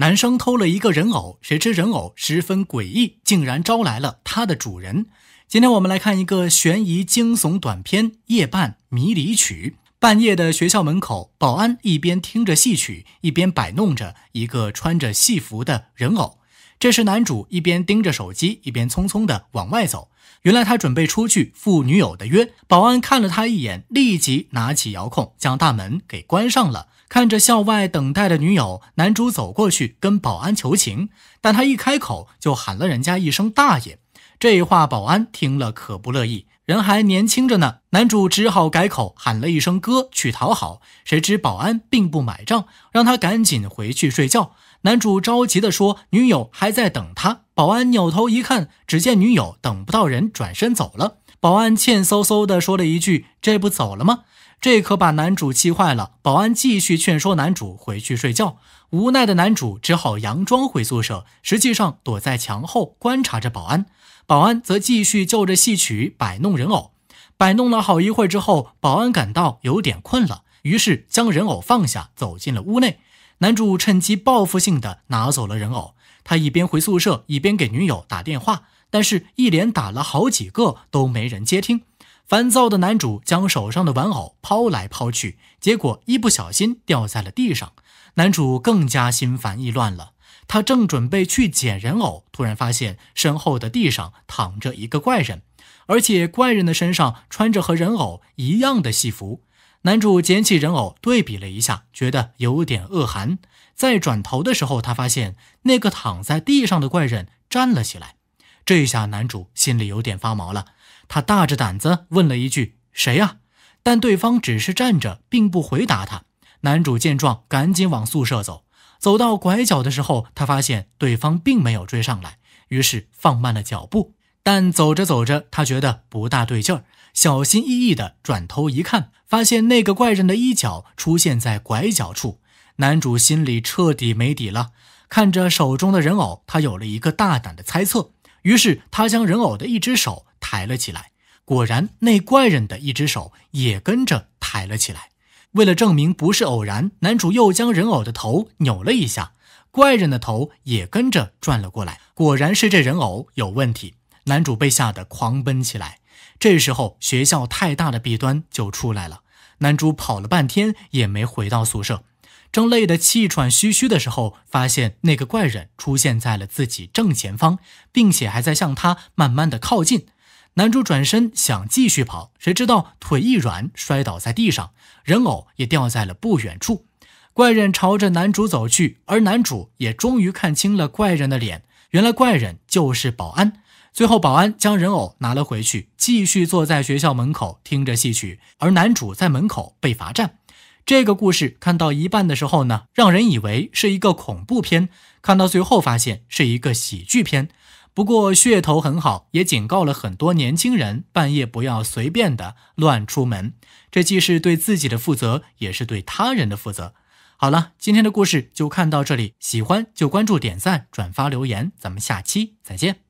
男生偷了一个人偶，谁知人偶十分诡异，竟然招来了他的主人。今天我们来看一个悬疑惊悚短片《夜半迷离曲》。半夜的学校门口，保安一边听着戏曲，一边摆弄着一个穿着戏服的人偶。这时，男主一边盯着手机，一边匆匆地往外走。原来他准备出去赴女友的约。保安看了他一眼，立即拿起遥控将大门给关上了。看着校外等待的女友，男主走过去跟保安求情，但他一开口就喊了人家一声“大爷”，这话保安听了可不乐意。人还年轻着呢，男主只好改口喊了一声“哥”去讨好。谁知保安并不买账，让他赶紧回去睡觉。男主着急地说：“女友还在等他。”保安扭头一看，只见女友等不到人，转身走了。保安欠嗖嗖地说了一句：“这不走了吗？”这可把男主气坏了。保安继续劝说男主回去睡觉，无奈的男主只好佯装回宿舍，实际上躲在墙后观察着保安。保安则继续就着戏曲摆弄人偶，摆弄了好一会儿之后，保安感到有点困了，于是将人偶放下，走进了屋内。男主趁机报复性的拿走了人偶，他一边回宿舍一边给女友打电话，但是，一连打了好几个都没人接听。烦躁的男主将手上的玩偶抛来抛去，结果一不小心掉在了地上。男主更加心烦意乱了，他正准备去捡人偶，突然发现身后的地上躺着一个怪人，而且怪人的身上穿着和人偶一样的戏服。男主捡起人偶，对比了一下，觉得有点恶寒。再转头的时候，他发现那个躺在地上的怪人站了起来。这下男主心里有点发毛了。他大着胆子问了一句：“谁呀？”但对方只是站着，并不回答他。男主见状，赶紧往宿舍走。走到拐角的时候，他发现对方并没有追上来，于是放慢了脚步。但走着走着，他觉得不大对劲儿，小心翼翼地转头一看，发现那个怪人的衣角出现在拐角处。男主心里彻底没底了，看着手中的人偶，他有了一个大胆的猜测。于是他将人偶的一只手抬了起来，果然，那怪人的一只手也跟着抬了起来。为了证明不是偶然，男主又将人偶的头扭了一下，怪人的头也跟着转了过来。果然是这人偶有问题。男主被吓得狂奔起来，这时候学校太大的弊端就出来了。男主跑了半天也没回到宿舍，正累得气喘吁吁的时候，发现那个怪人出现在了自己正前方，并且还在向他慢慢的靠近。男主转身想继续跑，谁知道腿一软摔倒在地上，人偶也掉在了不远处。怪人朝着男主走去，而男主也终于看清了怪人的脸，原来怪人就是保安。最后，保安将人偶拿了回去，继续坐在学校门口听着戏曲，而男主在门口被罚站。这个故事看到一半的时候呢，让人以为是一个恐怖片，看到最后发现是一个喜剧片。不过噱头很好，也警告了很多年轻人半夜不要随便的乱出门，这既是对自己的负责，也是对他人的负责。好了，今天的故事就看到这里，喜欢就关注、点赞、转发、留言，咱们下期再见。